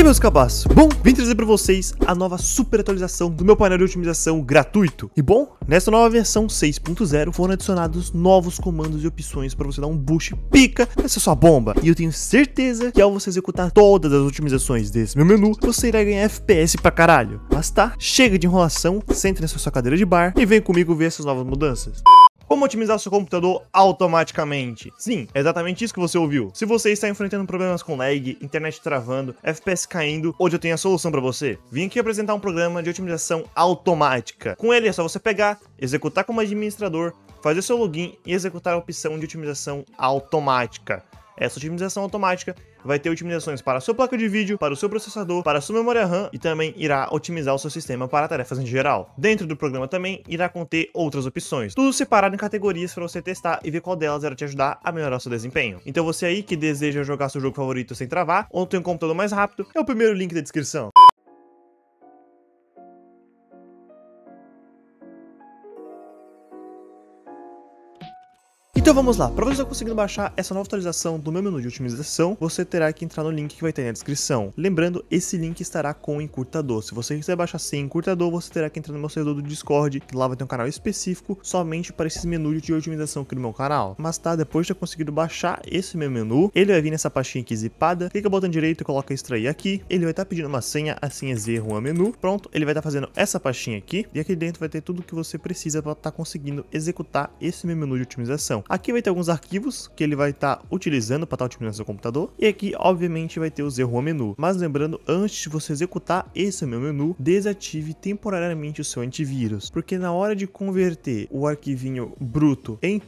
aí, meus cabaços? Bom, vim trazer para vocês a nova super atualização do meu painel de otimização gratuito. E bom, nessa nova versão 6.0 foram adicionados novos comandos e opções para você dar um boost pica nessa sua bomba. E eu tenho certeza que ao você executar todas as otimizações desse meu menu, você irá ganhar FPS pra caralho. Mas tá, chega de enrolação, sente nessa sua cadeira de bar e vem comigo ver essas novas mudanças. Como otimizar seu computador automaticamente? Sim, é exatamente isso que você ouviu. Se você está enfrentando problemas com lag, internet travando, FPS caindo, hoje eu tenho a solução para você. Vim aqui apresentar um programa de otimização automática. Com ele é só você pegar, executar como administrador, fazer seu login e executar a opção de otimização automática. Essa otimização automática vai ter otimizações para a sua placa de vídeo, para o seu processador, para a sua memória RAM e também irá otimizar o seu sistema para tarefas em geral. Dentro do programa também irá conter outras opções, tudo separado em categorias para você testar e ver qual delas irá te ajudar a melhorar seu desempenho. Então você aí que deseja jogar seu jogo favorito sem travar ou tem um computador mais rápido, é o primeiro link da descrição. Então vamos lá, para você estar conseguindo baixar essa nova atualização do meu menu de otimização, você terá que entrar no link que vai ter na descrição. Lembrando, esse link estará com o encurtador. Se você quiser baixar sem encurtador, você terá que entrar no meu servidor do Discord, que lá vai ter um canal específico somente para esses menus de otimização aqui do meu canal. Mas tá, depois de ter conseguido baixar esse meu menu, ele vai vir nessa pastinha aqui zipada, clica o botão direito e coloca extrair aqui, ele vai estar tá pedindo uma senha, a senha um menu, pronto, ele vai estar tá fazendo essa pastinha aqui, e aqui dentro vai ter tudo que você precisa para estar tá conseguindo executar esse meu menu de otimização. Aqui vai ter alguns arquivos que ele vai estar tá utilizando para estar tá otimizando seu computador. E aqui, obviamente, vai ter o erros ao menu. Mas lembrando, antes de você executar esse meu menu, desative temporariamente o seu antivírus. Porque na hora de converter o arquivinho bruto em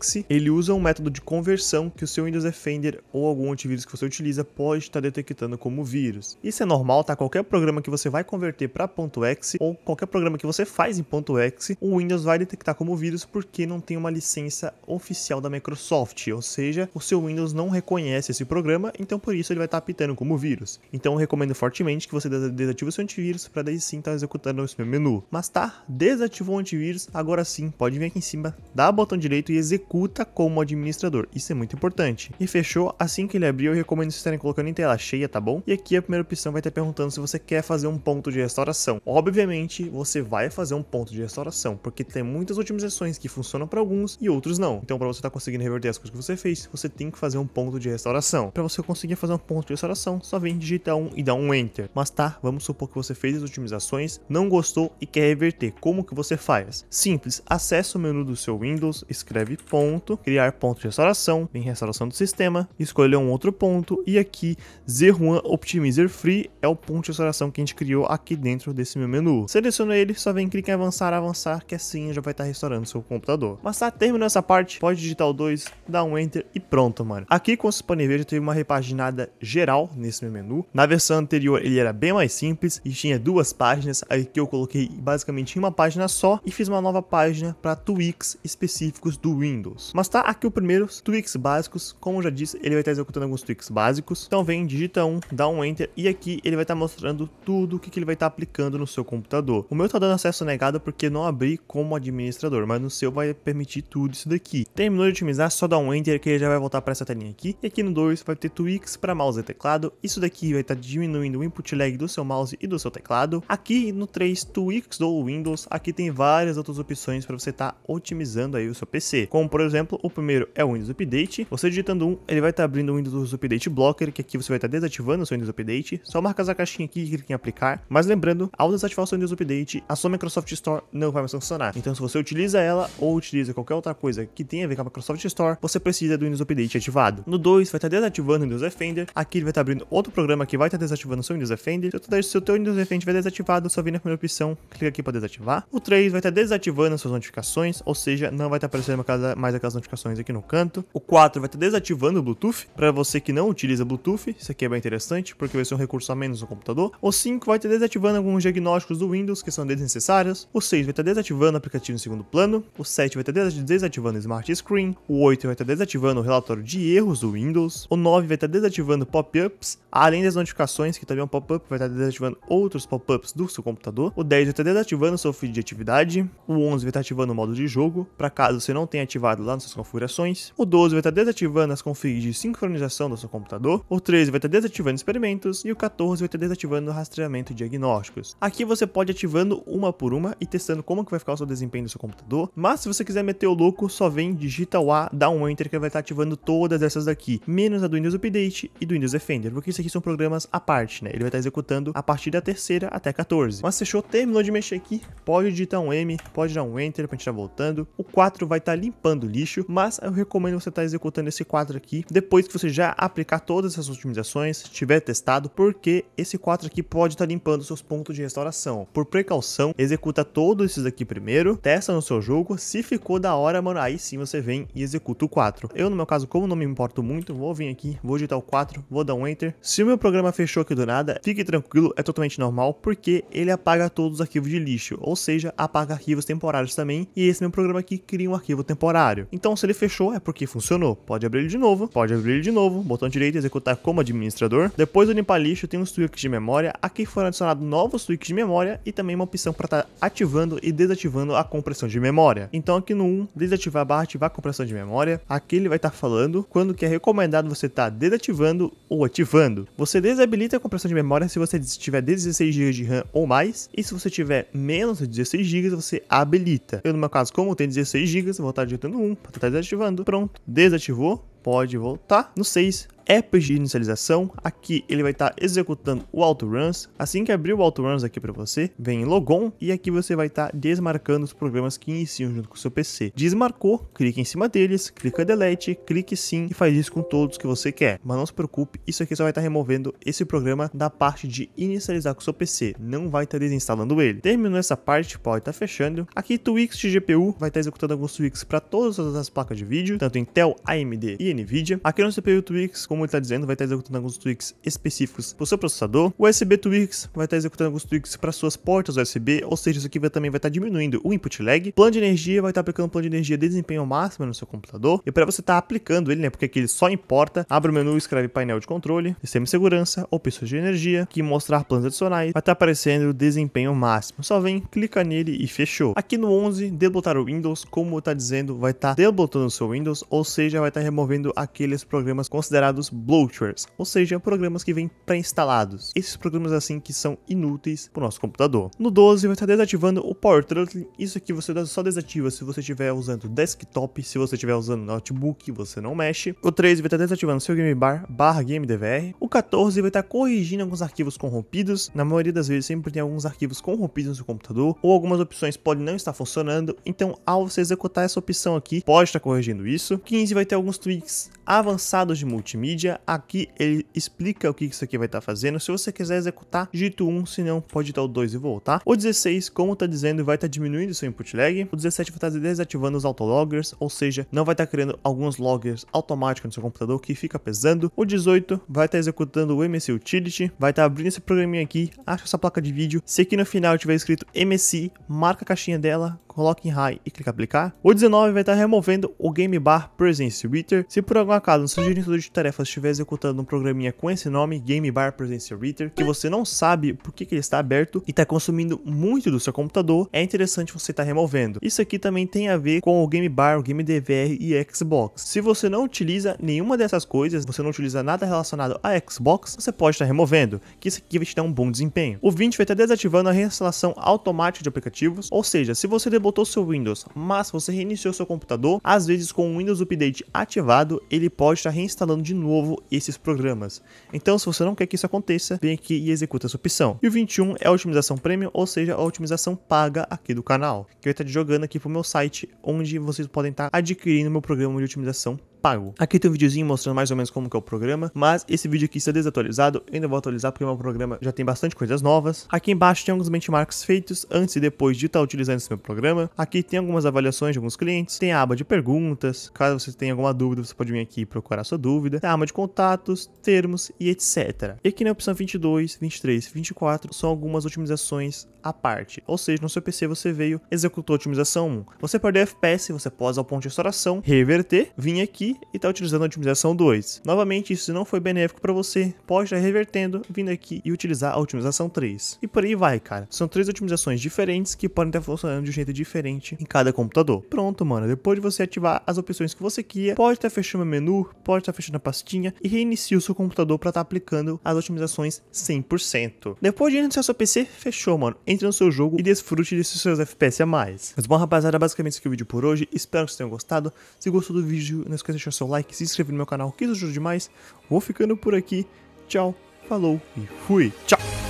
.exe, ele usa um método de conversão que o seu Windows Defender ou algum antivírus que você utiliza pode estar tá detectando como vírus. Isso é normal, tá? Qualquer programa que você vai converter para .exe ou qualquer programa que você faz em .exe, o Windows vai detectar como vírus porque não tem uma licença oficial da Microsoft, ou seja, o seu Windows não reconhece esse programa, então por isso ele vai estar apitando como vírus. Então eu recomendo fortemente que você desative o seu antivírus para daí sim estar tá executando esse menu. Mas tá, desativou o antivírus, agora sim, pode vir aqui em cima, dá o botão direito e executa como administrador. Isso é muito importante. E fechou, assim que ele abrir, eu recomendo vocês estarem colocando em tela cheia, tá bom? E aqui a primeira opção vai estar perguntando se você quer fazer um ponto de restauração. Obviamente, você vai fazer um ponto de restauração, porque tem muitas otimizações que funcionam para alguns e outros não. Então, para você estar tá conseguindo reverter as coisas que você fez, você tem que fazer um ponto de restauração. Para você conseguir fazer um ponto de restauração, só vem digitar um e dar um enter. Mas tá, vamos supor que você fez as otimizações, não gostou e quer reverter. Como que você faz? Simples, acessa o menu do seu Windows, escreve ponto, criar ponto de restauração, vem restauração do sistema, escolhe um outro ponto e aqui Z1 Optimizer Free é o ponto de restauração que a gente criou aqui dentro desse meu menu. Seleciona ele, só vem clicar em avançar, avançar, que assim já vai estar tá restaurando seu computador. Mas tá, terminou essa parte, site, pode digitar o 2, dá um enter e pronto, mano. Aqui com o Super já teve uma repaginada geral nesse meu menu. Na versão anterior ele era bem mais simples e tinha duas páginas, aqui eu coloquei basicamente em uma página só e fiz uma nova página para tweaks específicos do Windows. Mas tá aqui o primeiro, tweaks básicos, como eu já disse, ele vai estar tá executando alguns tweaks básicos. Então vem, digita um, dá um enter e aqui ele vai estar tá mostrando tudo o que, que ele vai estar tá aplicando no seu computador. O meu tá dando acesso negado porque não abri como administrador, mas no seu vai permitir tudo isso daqui. Terminou de otimizar, só dá um Enter que ele já vai voltar para essa telinha aqui. E aqui no 2 vai ter tweaks para mouse e teclado. Isso daqui vai estar tá diminuindo o input lag do seu mouse e do seu teclado. Aqui no 3, tweaks do Windows. Aqui tem várias outras opções para você estar tá otimizando aí o seu PC. Como por exemplo, o primeiro é o Windows Update. Você digitando um, ele vai estar tá abrindo o Windows Update Blocker, que aqui você vai estar tá desativando o seu Windows Update. Só marca essa caixinha aqui e clica em aplicar. Mas lembrando, ao desativar o seu Windows Update, a sua Microsoft Store não vai mais funcionar. Então se você utiliza ela ou utiliza qualquer outra coisa que tem a ver com a Microsoft Store, você precisa do Windows Update ativado. No 2, vai estar desativando o Windows Defender. Aqui ele vai estar abrindo outro programa que vai estar desativando o seu Windows Defender. Se o teu Windows Defender estiver desativado, só vem na primeira opção, clica aqui para desativar. O 3 vai estar desativando as suas notificações, ou seja, não vai estar aparecendo mais aquelas notificações aqui no canto. O 4 vai estar desativando o Bluetooth. Para você que não utiliza Bluetooth, isso aqui é bem interessante, porque vai ser um recurso a menos no computador. O 5 vai estar desativando alguns diagnósticos do Windows que são desnecessários. O 6 vai estar desativando o aplicativo em segundo plano. O 7 vai estar desativando o Smart Screen, o 8 vai estar desativando o relatório de erros do Windows, o 9 vai estar desativando pop-ups, além das notificações, que também é um pop-up, vai estar desativando outros pop-ups do seu computador, o 10 vai estar desativando o seu feed de atividade, o 11 vai estar ativando o modo de jogo, para caso você não tenha ativado lá nas suas configurações, o 12 vai estar desativando as configs de sincronização do seu computador, o 13 vai estar desativando experimentos e o 14 vai estar desativando o rastreamento diagnósticos. Aqui você pode ativando uma por uma e testando como que vai ficar o seu desempenho do seu computador, mas se você quiser meter o louco, só vem digita o A, dá um Enter que vai estar ativando todas essas daqui, menos a do Windows Update e do Windows Defender, porque isso aqui são programas à parte, né? Ele vai estar executando a partir da terceira até 14. Mas fechou, terminou de mexer aqui, pode digitar um M, pode dar um Enter pra gente estar tá voltando. O 4 vai estar tá limpando o lixo, mas eu recomendo você estar tá executando esse 4 aqui depois que você já aplicar todas essas otimizações, tiver testado, porque esse 4 aqui pode estar limpando seus pontos de restauração. Por precaução, executa todos esses aqui primeiro, testa no seu jogo, se ficou da hora, mano, aí sim você vem e executa o 4. Eu, no meu caso, como não me importo muito, vou vir aqui, vou digitar o 4, vou dar um Enter. Se o meu programa fechou aqui do nada, fique tranquilo, é totalmente normal, porque ele apaga todos os arquivos de lixo, ou seja, apaga arquivos temporários também, e esse meu programa aqui cria um arquivo temporário. Então, se ele fechou, é porque funcionou. Pode abrir ele de novo, pode abrir ele de novo, botão direito, executar como administrador. Depois do limpar lixo, tem os tweaks de memória, aqui foram adicionados novos tweaks de memória, e também uma opção para estar tá ativando e desativando a compressão de memória. Então, aqui no 1, desativar a barra ativar a compressão de memória, aqui ele vai estar tá falando quando que é recomendado você estar tá desativando ou ativando. Você desabilita a compressão de memória se você tiver 16 GB de RAM ou mais, e se você tiver menos de 16 GB, você habilita. Eu, no meu caso, como eu tenho 16 GB, vou estar tá digitando 1 para estar tá desativando. Pronto, desativou, pode voltar. No 6, apps de inicialização. Aqui ele vai estar tá executando o autoruns. Assim que abrir o autoruns aqui para você, vem em logon e aqui você vai estar tá desmarcando os programas que iniciam junto com o seu PC. Desmarcou, clica em cima deles, clica delete, clique sim e faz isso com todos que você quer. Mas não se preocupe, isso aqui só vai estar tá removendo esse programa da parte de inicializar com o seu PC, não vai estar tá desinstalando ele. Terminou essa parte, pode estar tá fechando. Aqui Twix de GPU vai estar tá executando alguns Twix para todas as placas de vídeo, tanto Intel, AMD e NVIDIA. Aqui no CPU Twix, como ele está dizendo, vai estar tá executando alguns tweaks específicos para o seu processador. O USB Twix vai estar tá executando alguns tweaks para suas portas USB, ou seja, isso aqui vai, também vai estar tá diminuindo o input lag. Plano de energia vai estar aplicando plano de energia de desempenho máximo no seu computador. E para você estar aplicando ele, né, porque aqui ele só importa, abre o menu, escreve painel de controle, sistema de segurança ou pessoas de energia, que mostrar planos adicionais, vai estar aparecendo o desempenho máximo. Só vem, clica nele e fechou. Aqui no 11, debotar o Windows, como está dizendo, vai estar debotando o seu Windows, ou seja, vai estar removendo incluindo aqueles programas considerados bloatwares, ou seja, programas que vêm pré-instalados. Esses programas assim que são inúteis para o nosso computador. No 12 vai estar desativando o Power Throttling, isso aqui você só desativa se você estiver usando desktop, se você estiver usando notebook, você não mexe. O 13 vai estar desativando seu game bar, barra game DVR. O 14 vai estar corrigindo alguns arquivos corrompidos, na maioria das vezes sempre tem alguns arquivos corrompidos no seu computador, ou algumas opções podem não estar funcionando, então ao você executar essa opção aqui, pode estar corrigindo isso. 15 vai ter alguns tweaks avançados de multimídia. Aqui ele explica o que isso aqui vai estar tá fazendo. Se você quiser executar, digita o 1, se não, pode estar o 2 e voltar. O 16, como está dizendo, vai estar tá diminuindo seu input lag. O 17 vai estar tá desativando os autologgers, ou seja, não vai estar tá criando alguns loggers automáticos no seu computador que fica pesando. O 18 vai estar tá executando o MC Utility, vai estar tá abrindo esse programinha aqui, acha essa placa de vídeo. Se aqui no final tiver escrito MC, marca a caixinha dela, coloque em High e clica aplicar. O 19 vai estar removendo o Game Bar Presence Reader. Se por algum acaso no seu gerenciador de tarefas estiver executando um programinha com esse nome, Game Bar Presence Reader, que você não sabe por que, que ele está aberto e está consumindo muito do seu computador, é interessante você estar tá removendo. Isso aqui também tem a ver com o Game Bar, o Game DVR e Xbox. Se você não utiliza nenhuma dessas coisas, você não utiliza nada relacionado a Xbox, você pode estar tá removendo, que isso aqui vai te dar um bom desempenho. O 20 vai estar desativando a reinstalação automática de aplicativos, ou seja, se você botou seu Windows, mas você reiniciou seu computador, às vezes com o Windows Update ativado, ele pode estar reinstalando de novo esses programas. Então, se você não quer que isso aconteça, vem aqui e executa essa opção. E o 21 é a otimização premium, ou seja, a otimização paga aqui do canal, que eu estou jogando aqui para o meu site, onde vocês podem estar adquirindo meu programa de otimização pago. Aqui tem um videozinho mostrando mais ou menos como que é o programa, mas esse vídeo aqui está desatualizado, ainda vou atualizar porque o meu programa já tem bastante coisas novas. Aqui embaixo tem alguns benchmarks feitos antes e depois de estar utilizando esse meu programa. Aqui tem algumas avaliações de alguns clientes, tem a aba de perguntas, caso você tenha alguma dúvida, você pode vir aqui e procurar sua dúvida, tem a aba de contatos, termos e etc. E aqui na opção 22, 23 e 24 são algumas otimizações à parte, ou seja, no seu PC você veio, executou a otimização 1, você perdeu FPS, você pode usar o ponto de restauração, reverter, vir aqui e está utilizando a otimização 2. Novamente, isso não foi benéfico para você, pode estar revertendo, vindo aqui e utilizar a otimização 3. E por aí vai, cara. São três otimizações diferentes que podem estar funcionando de um jeito diferente em cada computador. Pronto, mano. Depois de você ativar as opções que você quer, pode estar fechando o menu, pode estar fechando a pastinha e reinicia o seu computador para estar tá aplicando as otimizações 100%. Depois de iniciar seu PC, fechou, mano. Entre no seu jogo e desfrute desses seus FPS a mais. Mas bom, rapaziada, é basicamente isso aqui é o vídeo por hoje. Espero que vocês tenham gostado. Se gostou do vídeo, não esqueça de deixar seu like, se inscrever no meu canal, que isso ajuda demais. Vou ficando por aqui. Tchau, falou e fui. Tchau!